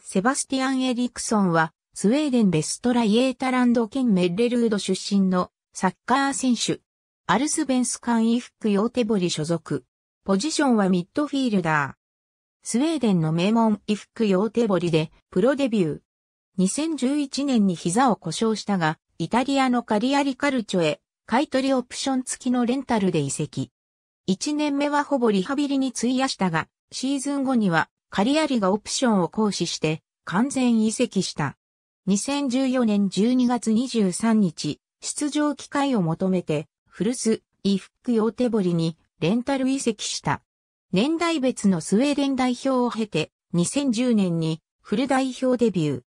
セバスティアン・エリクソンは、スウェーデンベストライエータランド県メッレルード出身のサッカー選手。アルスベンスカンイフック・ヨーテボリ所属。ポジションはミッドフィールダー。スウェーデンの名門イフック・ヨーテボリでプロデビュー。2011年に膝を故障したが、イタリアのカリアリカルチョへ買取オプション付きのレンタルで移籍。1年目はほぼリハビリに費やしたが、シーズン後にはカリアリがオプションを行使して完全移籍した。2014年12月23日、出場機会を求めて、フルス、イフック用手堀にレンタル移籍した。年代別のスウェーデン代表を経て、2010年にフル代表デビュー。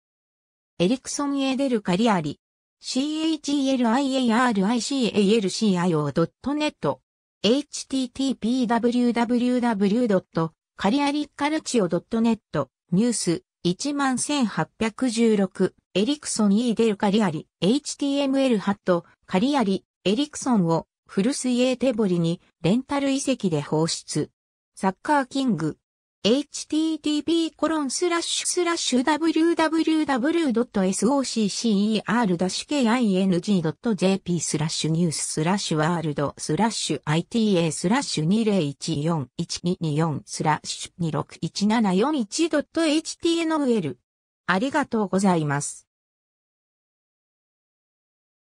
エリクソン・エーデル・カリアリ。CHELIARICALCIO.net http www. カリアリ・カルチオ .net ニュース11816エリクソン E デルカリアリ HTML ハットカリアリエリクソンをルスイエーテボリにレンタル遺跡で放出。サッカーキング http://www.soccer-king.jp スラッシュニューススラッシュワールドスラッシュ ita スラッシュ20141224スラッシュ2 6 1 7 4 1 h t n l ありがとうございます。